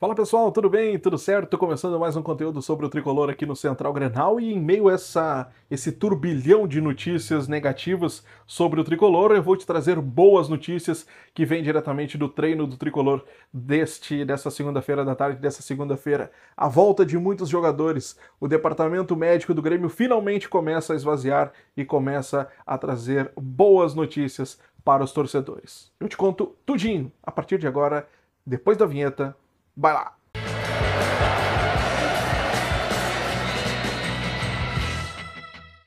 Fala pessoal, tudo bem? Tudo certo? Começando mais um conteúdo sobre o tricolor aqui no Central Grenal e em meio a essa, esse turbilhão de notícias negativas sobre o tricolor, eu vou te trazer boas notícias que vêm diretamente do treino do tricolor deste dessa segunda-feira da tarde, dessa segunda-feira. A volta de muitos jogadores, o departamento médico do Grêmio finalmente começa a esvaziar e começa a trazer boas notícias para os torcedores. Eu te conto tudinho a partir de agora, depois da vinheta Vai lá!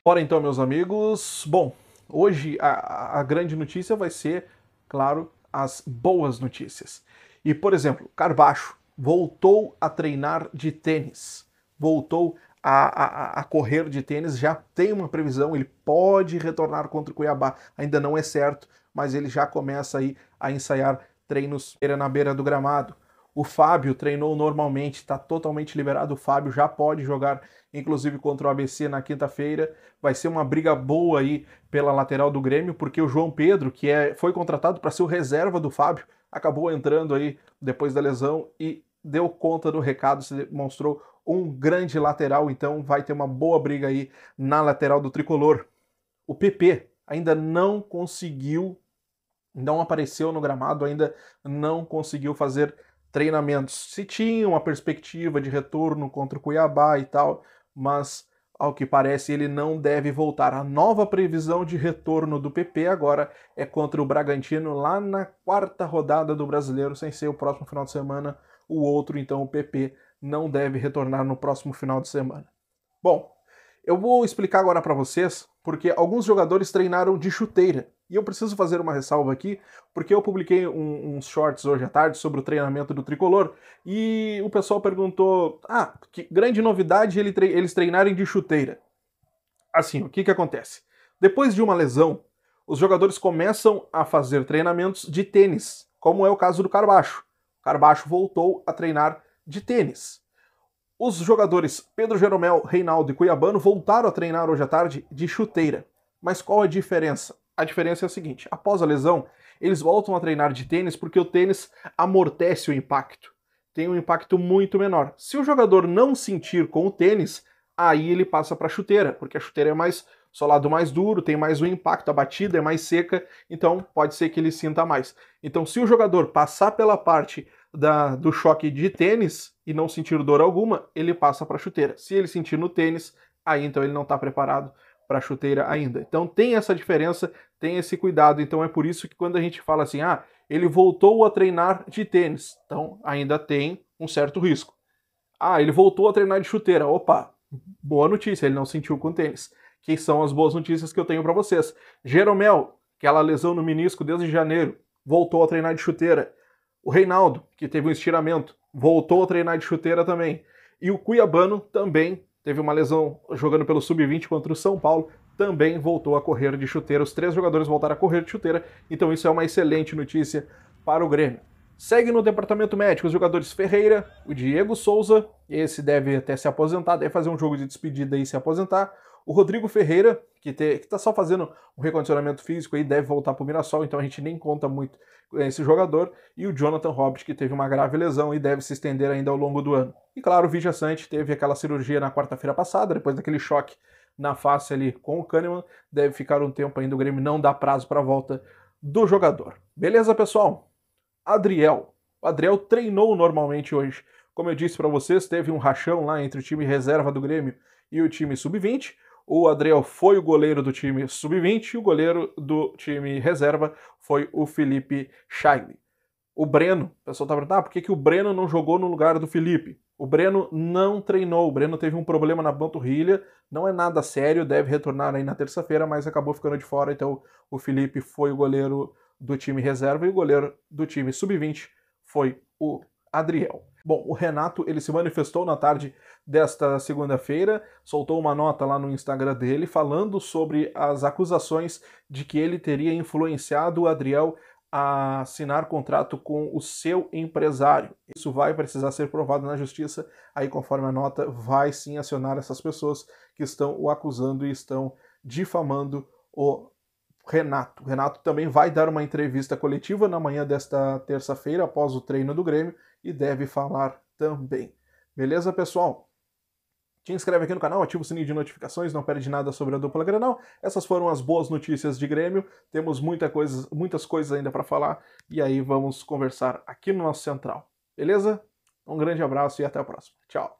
Ora então, meus amigos, bom, hoje a, a grande notícia vai ser, claro, as boas notícias. E, por exemplo, Carbacho voltou a treinar de tênis, voltou a, a, a, correr de tênis, já tem uma previsão, ele pode retornar contra o Cuiabá, ainda não é certo, mas ele já começa aí a ensaiar treinos na beira do gramado. O Fábio treinou normalmente, está totalmente liberado. O Fábio já pode jogar, inclusive contra o ABC na quinta-feira. Vai ser uma briga boa aí pela lateral do Grêmio, porque o João Pedro, que é, foi contratado para ser o reserva do Fábio, acabou entrando aí depois da lesão e deu conta do recado, se demonstrou um grande lateral. Então vai ter uma boa briga aí na lateral do tricolor. O PP ainda não conseguiu, não apareceu no gramado, ainda não conseguiu fazer treinamentos. Se tinha uma perspectiva de retorno contra o Cuiabá e tal, mas ao que parece ele não deve voltar. A nova previsão de retorno do PP agora é contra o Bragantino lá na quarta rodada do Brasileiro, sem ser o próximo final de semana. O outro, então, o PP não deve retornar no próximo final de semana. Bom, eu vou explicar agora para vocês porque alguns jogadores treinaram de chuteira. E eu preciso fazer uma ressalva aqui, porque eu publiquei um, uns shorts hoje à tarde sobre o treinamento do tricolor e o pessoal perguntou: ah, que grande novidade ele tre eles treinarem de chuteira. Assim, o que, que acontece? Depois de uma lesão, os jogadores começam a fazer treinamentos de tênis, como é o caso do Carbacho. O Carbacho voltou a treinar de tênis. Os jogadores Pedro Jeromel, Reinaldo e Cuiabano voltaram a treinar hoje à tarde de chuteira. Mas qual a diferença? A diferença é a seguinte: após a lesão, eles voltam a treinar de tênis porque o tênis amortece o impacto. Tem um impacto muito menor. Se o jogador não sentir com o tênis, aí ele passa para a chuteira, porque a chuteira é mais solado mais duro, tem mais o impacto, a batida é mais seca, então pode ser que ele sinta mais. Então, se o jogador passar pela parte da, do choque de tênis e não sentir dor alguma, ele passa para a chuteira. Se ele sentir no tênis, aí então ele não está preparado para a chuteira ainda. Então tem essa diferença, tem esse cuidado. Então é por isso que quando a gente fala assim, ah, ele voltou a treinar de tênis, então ainda tem um certo risco. Ah, ele voltou a treinar de chuteira, opa, boa notícia, ele não sentiu com tênis que são as boas notícias que eu tenho para vocês. Jeromel, aquela lesão no menisco desde janeiro, voltou a treinar de chuteira. O Reinaldo, que teve um estiramento, voltou a treinar de chuteira também. E o Cuiabano também teve uma lesão jogando pelo sub-20 contra o São Paulo, também voltou a correr de chuteira. Os três jogadores voltaram a correr de chuteira, então isso é uma excelente notícia para o Grêmio. Segue no departamento médico os jogadores Ferreira, o Diego Souza, esse deve até se aposentar, deve fazer um jogo de despedida e se aposentar. O Rodrigo Ferreira, que está só fazendo um recondicionamento físico aí, deve voltar para o Mirassol, então a gente nem conta muito eh, esse jogador. E o Jonathan Hobbit, que teve uma grave lesão e deve se estender ainda ao longo do ano. E claro, o Vija Sante teve aquela cirurgia na quarta-feira passada, depois daquele choque na face ali com o Kahneman, deve ficar um tempo ainda, o Grêmio não dá prazo para a volta do jogador. Beleza, pessoal? Adriel. O Adriel treinou normalmente hoje. Como eu disse para vocês, teve um rachão lá entre o time reserva do Grêmio e o time sub-20. O Adriel foi o goleiro do time sub-20 e o goleiro do time reserva foi o Felipe Scheigli. O Breno, o pessoal tá perguntando, ah, por que, que o Breno não jogou no lugar do Felipe? O Breno não treinou, o Breno teve um problema na panturrilha, não é nada sério, deve retornar aí na terça-feira, mas acabou ficando de fora, então o Felipe foi o goleiro do time reserva e o goleiro do time sub-20 foi o Adriel. Bom, o Renato ele se manifestou na tarde desta segunda-feira, soltou uma nota lá no Instagram dele falando sobre as acusações de que ele teria influenciado o Adriel a assinar contrato com o seu empresário. Isso vai precisar ser provado na justiça, aí conforme a nota vai sim acionar essas pessoas que estão o acusando e estão difamando o Renato. O Renato também vai dar uma entrevista coletiva na manhã desta terça-feira, após o treino do Grêmio, e deve falar também. Beleza, pessoal? Te inscreve aqui no canal, ativa o sininho de notificações, não perde nada sobre a dupla Grenal. Essas foram as boas notícias de Grêmio. Temos muita coisa, muitas coisas ainda para falar e aí vamos conversar aqui no nosso central. Beleza? Um grande abraço e até a próxima. Tchau.